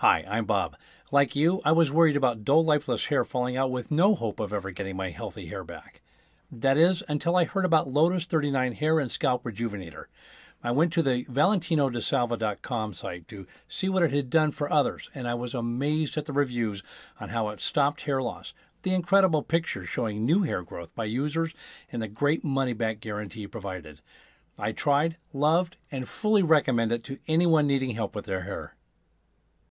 Hi, I'm Bob. Like you, I was worried about dull, lifeless hair falling out with no hope of ever getting my healthy hair back. That is, until I heard about Lotus 39 Hair and Scalp Rejuvenator. I went to the valentinodesalva.com site to see what it had done for others, and I was amazed at the reviews on how it stopped hair loss, the incredible pictures showing new hair growth by users, and the great money back guarantee provided. I tried, loved, and fully recommend it to anyone needing help with their hair.